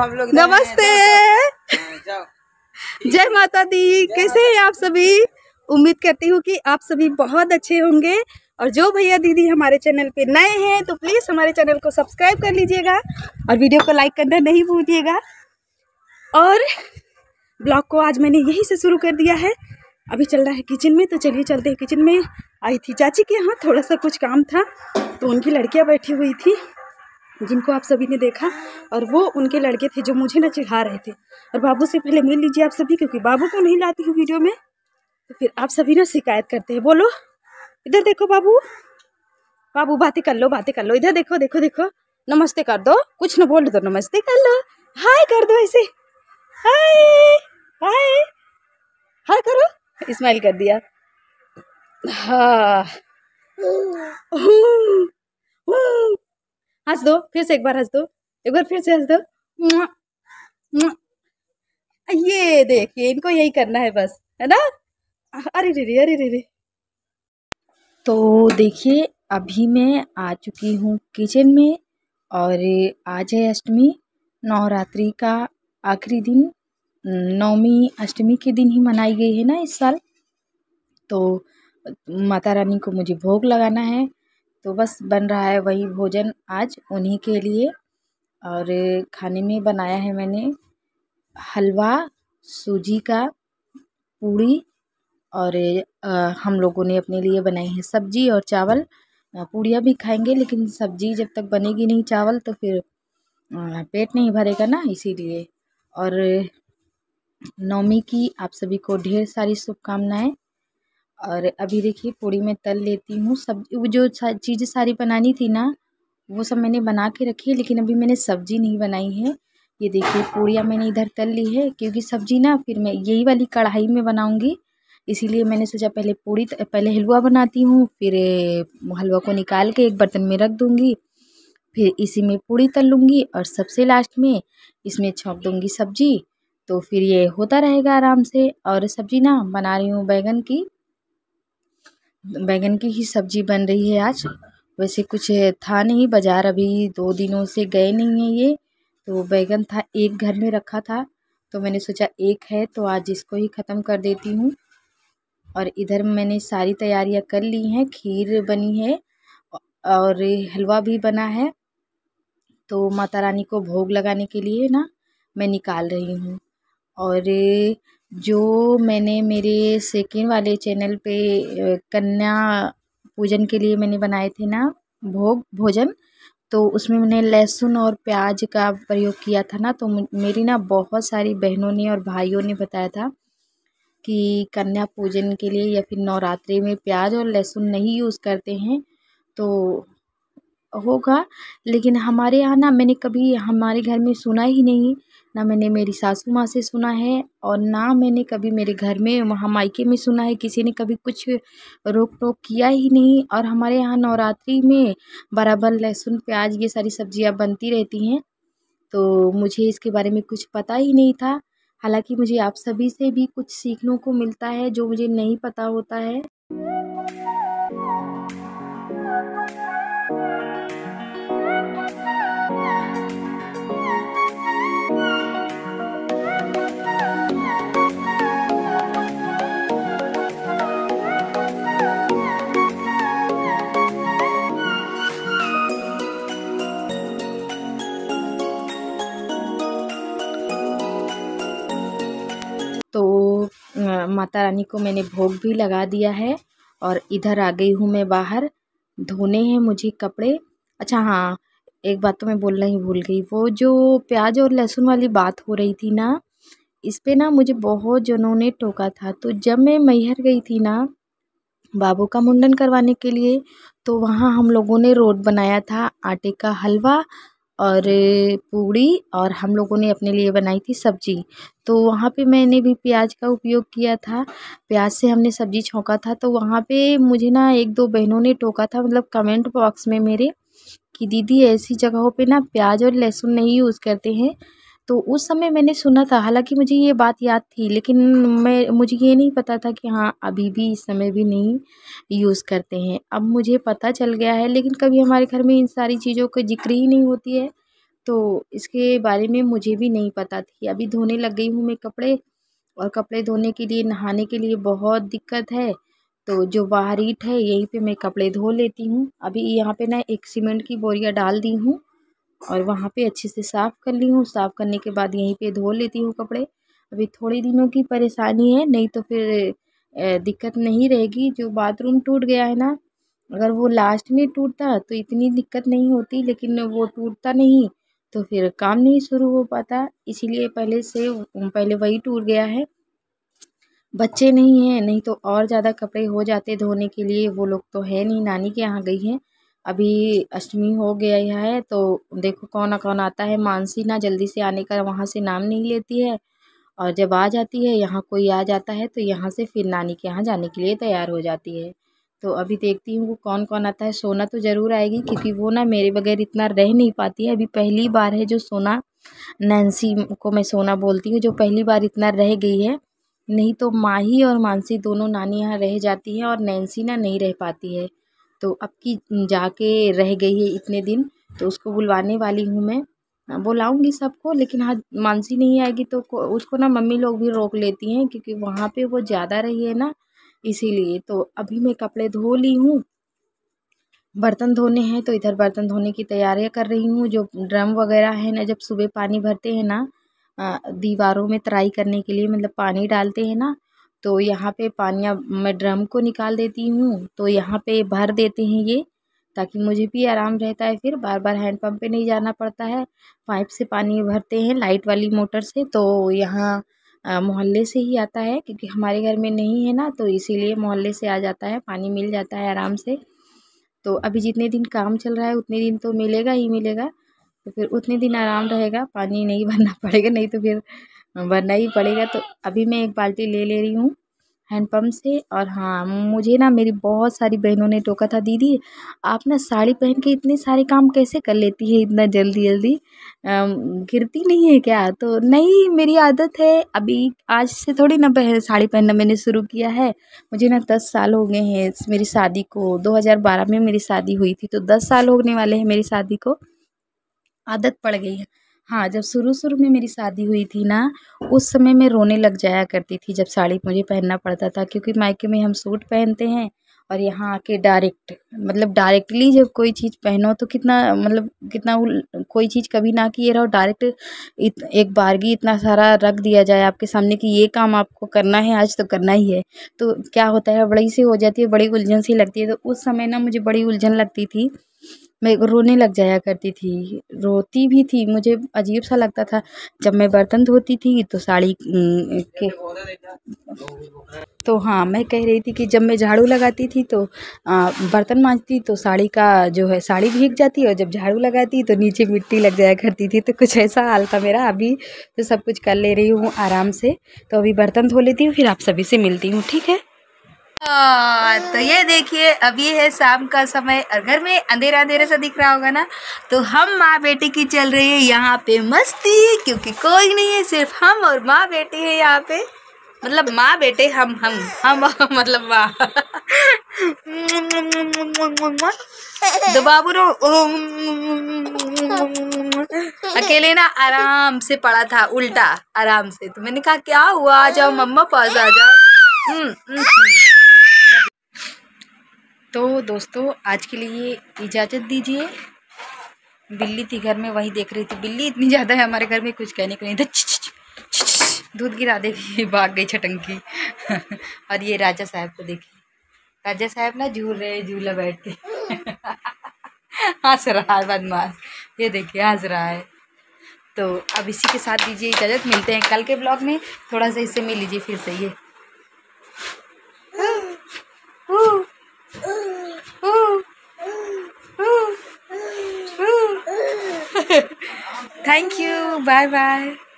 हम लोग नमस्ते हाँ, जय माता दी कैसे हैं आप सभी उम्मीद करती हूँ कि आप सभी बहुत अच्छे होंगे और जो भैया दीदी हमारे चैनल पे नए हैं तो प्लीज़ हमारे चैनल को सब्सक्राइब कर लीजिएगा और वीडियो को लाइक करना नहीं भूलिएगा और ब्लॉग को आज मैंने यहीं से शुरू कर दिया है अभी चल रहा है किचन में तो चलिए चलते हैं किचन में आई थी चाची के यहाँ थोड़ा सा कुछ काम था तो उनकी लड़कियाँ बैठी हुई थी जिनको आप सभी ने देखा और वो उनके लड़के थे जो मुझे ना चिढ़ा रहे थे और बाबू से पहले मिल लीजिए आप सभी क्योंकि बाबू को तो नहीं लाती हूँ वीडियो में तो फिर आप सभी ना शिकायत करते हैं बोलो इधर देखो बाबू बाबू बातें कर लो बातें कर लो इधर देखो देखो देखो नमस्ते कर दो कुछ ना बोल दो नमस्ते कर लो हाय कर दो ऐसे हाय हाय हाय करो स्माइल कर दिया हाँ हंस दो फिर से एक बार हंस दो एक बार फिर से हंस दो ये देखिए इनको यही करना है बस है ना अरे रे रे अरे रे रे तो देखिए अभी मैं आ चुकी हूँ किचन में और आज है अष्टमी नवरात्रि का आखिरी दिन नवमी अष्टमी के दिन ही मनाई गई है ना इस साल तो माता रानी को मुझे भोग लगाना है तो बस बन रहा है वही भोजन आज उन्हीं के लिए और खाने में बनाया है मैंने हलवा सूजी का पूड़ी और हम लोगों ने अपने लिए बनाई है सब्जी और चावल पूड़ियाँ भी खाएंगे लेकिन सब्जी जब तक बनेगी नहीं चावल तो फिर पेट नहीं भरेगा ना इसीलिए और नवमी की आप सभी को ढेर सारी शुभकामनाएं और अभी देखिए पूड़ी में तल लेती हूँ सब वो जो चीज़ें सारी बनानी थी ना वो सब मैंने बना के रखी है लेकिन अभी मैंने सब्जी नहीं बनाई है ये देखिए पूड़ियाँ मैंने इधर तल ली है क्योंकि सब्जी ना फिर मैं यही वाली कढ़ाई में बनाऊँगी इसीलिए मैंने सोचा पहले पूड़ी पहले हलवा बनाती हूँ फिर हलवा को निकाल के एक बर्तन में रख दूँगी फिर इसी में पूड़ी तल लूँगी और सबसे लास्ट में इसमें छोंक दूँगी सब्जी तो फिर ये होता रहेगा आराम से और सब्जी ना बना रही हूँ बैगन की बैंगन की ही सब्जी बन रही है आज वैसे कुछ था नहीं बाज़ार अभी दो दिनों से गए नहीं हैं ये तो बैंगन था एक घर में रखा था तो मैंने सोचा एक है तो आज इसको ही ख़त्म कर देती हूँ और इधर मैंने सारी तैयारियाँ कर ली हैं खीर बनी है और हलवा भी बना है तो माता रानी को भोग लगाने के लिए ना मैं निकाल रही हूँ और जो मैंने मेरे सेकेंड वाले चैनल पे कन्या पूजन के लिए मैंने बनाए थे ना भोग भोजन तो उसमें मैंने लहसुन और प्याज का प्रयोग किया था ना तो मेरी ना बहुत सारी बहनों ने और भाइयों ने बताया था कि कन्या पूजन के लिए या फिर नवरात्रि में प्याज और लहसुन नहीं यूज़ करते हैं तो होगा लेकिन हमारे यहाँ ना मैंने कभी हमारे घर में सुना ही नहीं ना मैंने मेरी सासू माँ से सुना है और ना मैंने कभी मेरे घर में वहाँ मायके में सुना है किसी ने कभी कुछ रोक टोक किया ही नहीं और हमारे यहाँ नवरात्रि में बराबर लहसुन प्याज ये सारी सब्जियाँ बनती रहती हैं तो मुझे इसके बारे में कुछ पता ही नहीं था हालांकि मुझे आप सभी से भी कुछ सीखने को मिलता है जो मुझे नहीं पता होता है माता रानी को मैंने भोग भी लगा दिया है और इधर आ गई हूँ मैं बाहर धोने हैं मुझे कपड़े अच्छा हाँ एक बात तो मैं बोलना ही भूल गई वो जो प्याज और लहसुन वाली बात हो रही थी ना इस पर ना मुझे बहुत जनों ने टोका था तो जब मैं मैहर गई थी ना बाबू का मुंडन करवाने के लिए तो वहाँ हम लोगों ने रोड बनाया था आटे का हलवा और पूड़ी और हम लोगों ने अपने लिए बनाई थी सब्जी तो वहाँ पे मैंने भी प्याज का उपयोग किया था प्याज से हमने सब्जी छौंका था तो वहाँ पे मुझे ना एक दो बहनों ने टोका था मतलब कमेंट बॉक्स में मेरे कि दीदी ऐसी जगहों पे ना प्याज और लहसुन नहीं यूज़ करते हैं तो उस समय मैंने सुना था हालाँकि मुझे ये बात याद थी लेकिन मैं मुझे ये नहीं पता था कि हाँ अभी भी इस समय भी नहीं यूज़ करते हैं अब मुझे पता चल गया है लेकिन कभी हमारे घर में इन सारी चीज़ों का ज़िक्र ही नहीं होती है तो इसके बारे में मुझे भी नहीं पता थी अभी धोने लग गई हूँ मैं कपड़े और कपड़े धोने के लिए नहाने के लिए बहुत दिक्कत है तो जो बाहर ईट है यहीं पे मैं कपड़े धो लेती हूँ अभी यहाँ पे ना एक सीमेंट की बोरियाँ डाल दी हूँ और वहाँ पर अच्छे से साफ़ कर ली हूँ साफ़ करने के बाद यहीं पर धो लेती हूँ कपड़े अभी थोड़े दिनों की परेशानी है नहीं तो फिर दिक्कत नहीं रहेगी जो बाथरूम टूट गया है ना अगर वो लास्ट में टूटता तो इतनी दिक्कत नहीं होती लेकिन वो टूटता नहीं तो फिर काम नहीं शुरू हो पाता इसीलिए पहले से पहले वही टूट गया है बच्चे नहीं हैं नहीं तो और ज़्यादा कपड़े हो जाते धोने के लिए वो लोग तो है नहीं नानी के यहाँ गई हैं अभी अष्टमी हो गया यहाँ है तो देखो कौन कौन आता है मानसी ना जल्दी से आने का वहाँ से नाम नहीं लेती है और जब आ जाती है यहाँ कोई आ जाता है तो यहाँ से फिर नानी के यहाँ जाने के लिए तैयार हो जाती है तो अभी देखती हूँ वो कौन कौन आता है सोना तो ज़रूर आएगी क्योंकि वो ना मेरे बगैर इतना रह नहीं पाती है अभी पहली बार है जो सोना नैन्सी को मैं सोना बोलती हूँ जो पहली बार इतना रह गई है नहीं तो माही और मानसी दोनों नानी यहाँ रह जाती है और नैन्सी ना नहीं रह पाती है तो अब की जाके रह गई है इतने दिन तो उसको बुलवाने वाली हूँ मैं हाँ, बुलाऊँगी सबको लेकिन हाँ मानसी नहीं आएगी तो उसको ना मम्मी लोग भी रोक लेती हैं क्योंकि वहाँ पे वो ज़्यादा रही है ना इसीलिए तो अभी मैं कपड़े धो ली हूँ बर्तन धोने हैं तो इधर बर्तन धोने की तैयारियाँ कर रही हूँ जो ड्रम वगैरह है ना जब सुबह पानी भरते हैं ना दीवारों में तराई करने के लिए मतलब पानी डालते हैं ना तो यहाँ पर पानियाँ मैं ड्रम को निकाल देती हूँ तो यहाँ पर भर देते हैं ये ताकि मुझे भी आराम रहता है फिर बार बार हैंड पंप पर नहीं जाना पड़ता है पाइप से पानी भरते हैं लाइट वाली मोटर से तो यहाँ मोहल्ले से ही आता है क्योंकि हमारे घर में नहीं है ना तो इसीलिए मोहल्ले से आ जाता है पानी मिल जाता है आराम से तो अभी जितने दिन काम चल रहा है उतने दिन तो मिलेगा ही मिलेगा तो फिर उतने दिन आराम रहेगा पानी नहीं भरना पड़ेगा नहीं तो फिर वरना ही पड़ेगा तो अभी मैं एक बाल्टी ले ले रही हूँ हैंडपम्प से और हाँ मुझे ना मेरी बहुत सारी बहनों ने टोका था दीदी आप ना साड़ी पहन के इतने सारे काम कैसे कर लेती है इतना जल्दी जल्दी गिरती नहीं है क्या तो नहीं मेरी आदत है अभी आज से थोड़ी ना पहन साड़ी पहनना मैंने शुरू किया है मुझे ना दस साल हो गए हैं मेरी शादी को 2012 में मेरी शादी हुई थी तो दस साल होने वाले हैं मेरी शादी को आदत पड़ गई है हाँ जब शुरू शुरू में मेरी शादी हुई थी ना उस समय मैं रोने लग जाया करती थी जब साड़ी मुझे पहनना पड़ता था क्योंकि मायके में हम सूट पहनते हैं और यहाँ आके डायरेक्ट मतलब डायरेक्टली जब कोई चीज़ पहनो तो कितना मतलब कितना कोई चीज़ कभी ना किए रहो डायरेक्ट इत, एक बारगी इतना सारा रख दिया जाए आपके सामने कि ये काम आपको करना है आज तो करना ही है तो क्या होता है बड़ी सी हो जाती है बड़ी उलझन सी लगती है तो उस समय ना मुझे बड़ी उलझन लगती थी मैं रोने लग जाया करती थी रोती भी थी मुझे अजीब सा लगता था जब मैं बर्तन धोती थी तो साड़ी के तो हाँ मैं कह रही थी कि जब मैं झाड़ू लगाती थी तो बर्तन मांजती तो साड़ी का जो है साड़ी भीग जाती और जब झाड़ू लगाती तो नीचे मिट्टी लग जाया करती थी तो कुछ ऐसा हाल था मेरा अभी तो सब कुछ कर ले रही हूँ आराम से तो अभी बर्तन धो लेती हूँ फिर आप सभी से मिलती हूँ ठीक है हाँ, तो ये देखिए अभी है शाम का समय और घर में अंधेरा अंधेरा सा दिख रहा होगा ना तो हम माँ बेटे की चल रही है यहाँ पे मस्ती क्योंकि कोई नहीं है सिर्फ हम और माँ बेटे है यहाँ पे मतलब माँ बेटे हम हम हम मतलब माँ दो तो बाबू रो अकेले ना आराम से पड़ा था उल्टा आराम से तो मैंने कहा क्या हुआ आ जाओ मम्मा पास आ जाओ हम्म, हम्म, हम्म। तो दोस्तों आज के लिए इजाज़त दीजिए बिल्ली थी घर में वही देख रही थी बिल्ली इतनी ज़्यादा है हमारे घर में कुछ कहने को नहीं था दूध गिरा देगी भाग गई छटंकी और ये राजा साहब को देखिए राजा साहब ना झूल रहे झूला बैठ के हंस रहा है बदमाश ये देखिए हंस रहा है तो अब इसी के साथ दीजिए इजाज़त मिलते हैं कल के ब्लॉग में थोड़ा सा इससे मिल लीजिए फिर से ये Thank you. Bye bye.